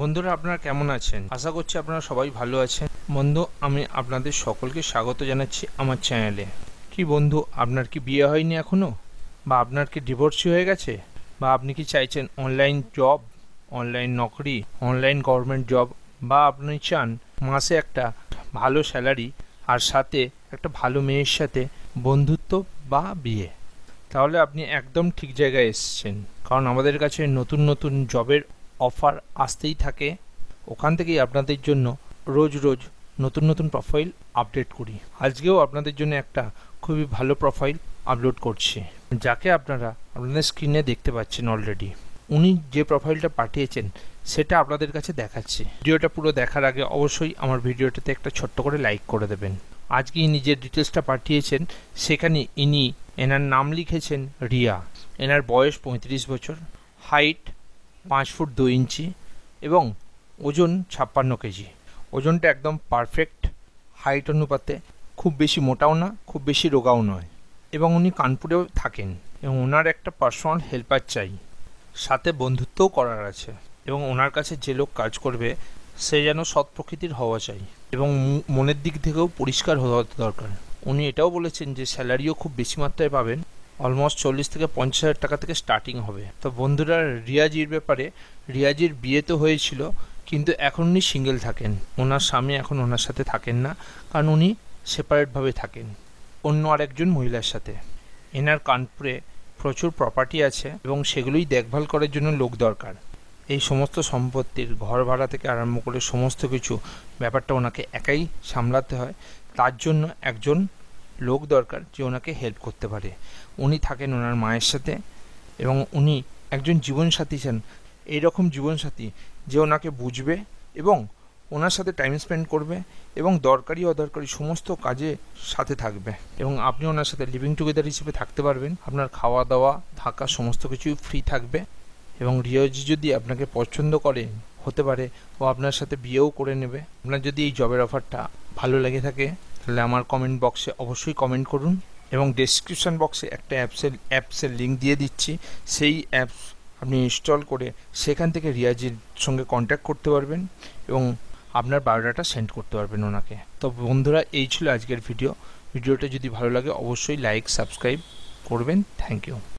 বন্ধুরা আপনারা কেমন আছেন আশা করছি আপনারা সবাই ভালো আছেন বন্ধু আমি আপনাদের সকলকে স্বাগত জানাচ্ছি আমার চ্যানেলে কি বন্ধু আপনার কি বিয়ে হয়নি এখনও বা আপনার কি ডিভোর্সি হয়ে গেছে বা আপনি কি চাইছেন অনলাইন জব অনলাইন নকরি অনলাইন গভর্নমেন্ট জব বা আপনি চান মাসে একটা ভালো স্যালারি আর সাথে একটা ভালো মেয়ের সাথে বন্ধুত্ব বা বিয়ে তাহলে আপনি একদম ঠিক জায়গায় এসছেন কারণ আমাদের কাছে নতুন নতুন জবের অফার আসতেই থাকে ওখান থেকেই আপনাদের জন্য রোজ রোজ নতুন নতুন প্রোফাইল আপডেট করি আজকেও আপনাদের জন্য একটা খুবই ভালো প্রোফাইল আপলোড করছি যাকে আপনারা আপনাদের স্ক্রিনে দেখতে পাচ্ছেন অলরেডি উনি যে প্রোফাইলটা পাঠিয়েছেন সেটা আপনাদের কাছে দেখাচ্ছি ভিডিওটা পুরো দেখার আগে অবশ্যই আমার ভিডিওটাতে একটা ছোট্ট করে লাইক করে দেবেন আজকে ইনি যে ডিটেলসটা পাঠিয়েছেন সেখানে ইনি এনার নাম লিখেছেন রিয়া এনার বয়স পঁয়ত্রিশ বছর হাইট পাঁচ ফুট দু ইঞ্চি এবং ওজন ছাপ্পান্ন কেজি ওজনটা একদম পারফেক্ট হাইট অনুপাতে খুব বেশি মোটাও না খুব বেশি রোগাও নয় এবং উনি কানপুরেও থাকেন এবং ওনার একটা পার্সোনাল হেল্পার চাই সাথে বন্ধুত্বও করার আছে এবং ওনার কাছে যে লোক কাজ করবে সে যেন সৎ প্রকৃতির হওয়া চাই এবং মনের দিক থেকেও পরিষ্কার হওয়া দরকার উনি এটাও বলেছেন যে স্যালারিও খুব বেশি মাত্রায় পাবেন অলমোস্ট চল্লিশ থেকে পঞ্চাশ হাজার টাকা থেকে স্টার্টিং হবে তো বন্ধুরা রিয়াজির ব্যাপারে রিয়াজির বিয়ে তো হয়েছিল কিন্তু এখন উনি সিঙ্গেল থাকেন ওনার স্বামী এখন ওনার সাথে থাকেন না কারণ উনি সেপারেটভাবে থাকেন অন্য আরেকজন মহিলার সাথে এনার কানপুরে প্রচুর প্রপার্টি আছে এবং সেগুলোই দেখভাল করার জন্য লোক দরকার এই সমস্ত সম্পত্তির ঘর ভাড়া থেকে আরম্ভ করে সমস্ত কিছু ব্যাপারটা ওনাকে একাই সামলাতে হয় তার জন্য একজন লোক দরকার যে ওনাকে হেল্প করতে পারে উনি থাকেন ওনার মায়ের সাথে এবং উনি একজন জীবনসাথী চান এইরকম জীবনসাথী যে ওনাকে বুঝবে এবং ওনার সাথে টাইম স্পেন্ড করবে এবং দরকারি অদরকারি সমস্ত কাজে সাথে থাকবে এবং আপনি ওনার সাথে লিভিং টুগেদার হিসেবে থাকতে পারবেন আপনার খাওয়া দাওয়া থাকা সমস্ত কিছুই ফ্রি থাকবে এবং রিয়জি যদি আপনাকে পছন্দ করে হতে পারে ও আপনার সাথে বিয়েও করে নেবে আপনার যদি এই জবের অফারটা ভালো লেগে থাকে তাহলে আমার কমেন্ট বক্সে অবশ্যই কমেন্ট করুন এবং ডেসক্রিপশান বক্সে একটা অ্যাপসের অ্যাপসের লিঙ্ক দিয়ে দিচ্ছি সেই অ্যাপস আপনি ইনস্টল করে সেখান থেকে রিয়াজির সঙ্গে কন্ট্যাক্ট করতে পারবেন এবং আপনার বায়োডাটা সেন্ড করতে পারবেন ওনাকে তো বন্ধুরা এই ছিল আজকের ভিডিও ভিডিওটা যদি ভালো লাগে অবশ্যই লাইক সাবস্ক্রাইব করবেন থ্যাংক ইউ